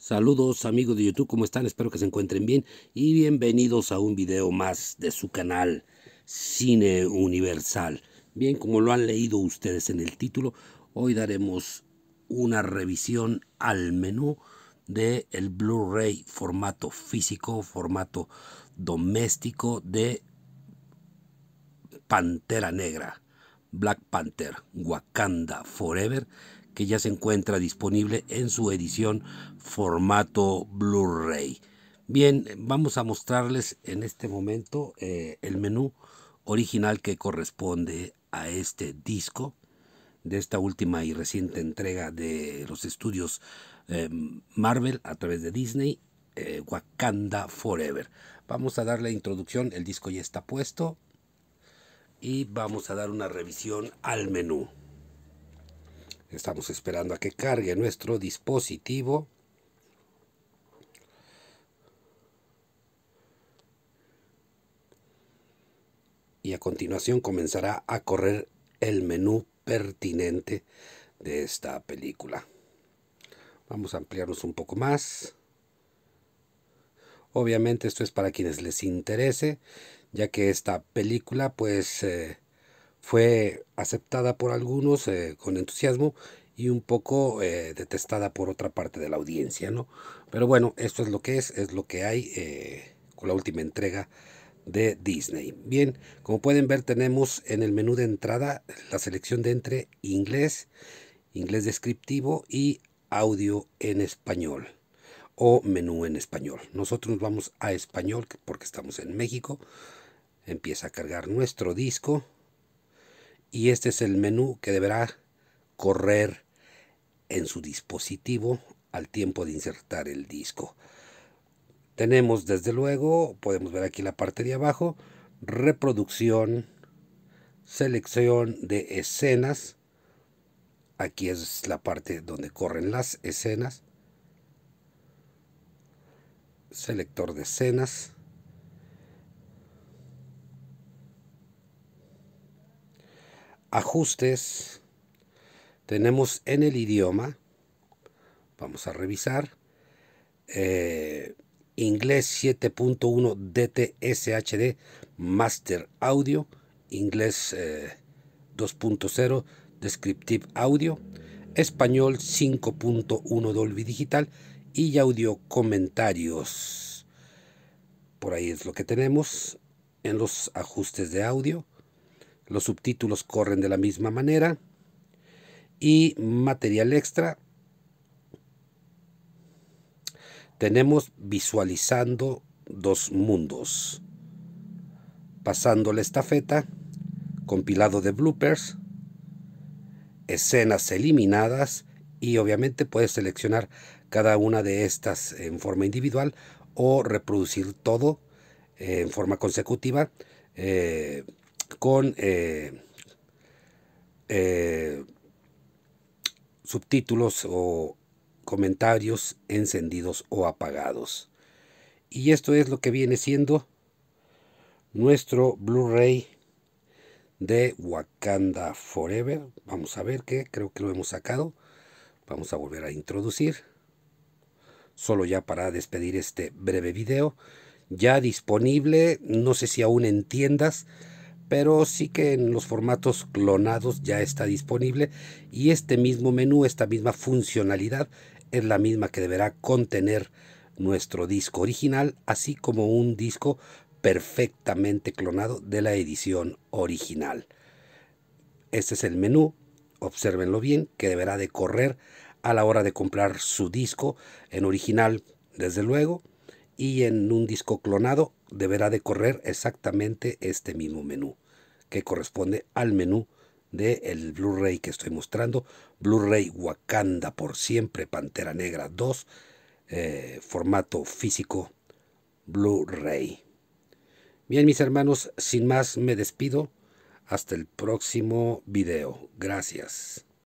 Saludos amigos de YouTube, ¿cómo están? Espero que se encuentren bien y bienvenidos a un video más de su canal Cine Universal. Bien, como lo han leído ustedes en el título, hoy daremos una revisión al menú de el Blu-ray formato físico, formato doméstico de Pantera Negra, Black Panther, Wakanda Forever, que ya se encuentra disponible en su edición formato Blu-ray. Bien, vamos a mostrarles en este momento eh, el menú original que corresponde a este disco de esta última y reciente entrega de los estudios em, Marvel a través de Disney, eh, Wakanda Forever. Vamos a dar la introducción, el disco ya está puesto y vamos a dar una revisión al menú. Estamos esperando a que cargue nuestro dispositivo. Y a continuación comenzará a correr el menú pertinente de esta película. Vamos a ampliarnos un poco más. Obviamente esto es para quienes les interese, ya que esta película pues eh, fue aceptada por algunos eh, con entusiasmo y un poco eh, detestada por otra parte de la audiencia, ¿no? Pero bueno, esto es lo que es, es lo que hay eh, con la última entrega de Disney. Bien, como pueden ver tenemos en el menú de entrada la selección de entre inglés, inglés descriptivo y audio en español o menú en español. Nosotros vamos a español porque estamos en México. Empieza a cargar nuestro disco y este es el menú que deberá correr en su dispositivo al tiempo de insertar el disco. Tenemos desde luego, podemos ver aquí la parte de abajo, reproducción, selección de escenas. Aquí es la parte donde corren las escenas. Selector de escenas. ajustes, tenemos en el idioma, vamos a revisar, eh, inglés 7.1 DTSHD Master Audio, inglés 2.0 eh, Descriptive Audio, español 5.1 Dolby Digital y audio comentarios. Por ahí es lo que tenemos en los ajustes de audio. Los subtítulos corren de la misma manera. Y material extra. Tenemos visualizando dos mundos. Pasando la estafeta, compilado de bloopers, escenas eliminadas y obviamente puedes seleccionar cada una de estas en forma individual o reproducir todo en forma consecutiva. Eh, con eh, eh, subtítulos o comentarios encendidos o apagados. Y esto es lo que viene siendo nuestro Blu-ray de Wakanda Forever. Vamos a ver que creo que lo hemos sacado. Vamos a volver a introducir. Solo ya para despedir este breve video. Ya disponible, no sé si aún entiendas pero sí que en los formatos clonados ya está disponible y este mismo menú, esta misma funcionalidad es la misma que deberá contener nuestro disco original, así como un disco perfectamente clonado de la edición original. Este es el menú, observenlo bien, que deberá de correr a la hora de comprar su disco en original, desde luego, y en un disco clonado deberá de correr exactamente este mismo menú que corresponde al menú del Blu-ray que estoy mostrando. Blu-ray Wakanda por siempre, Pantera Negra 2, eh, formato físico Blu-ray. Bien, mis hermanos, sin más me despido. Hasta el próximo video. Gracias.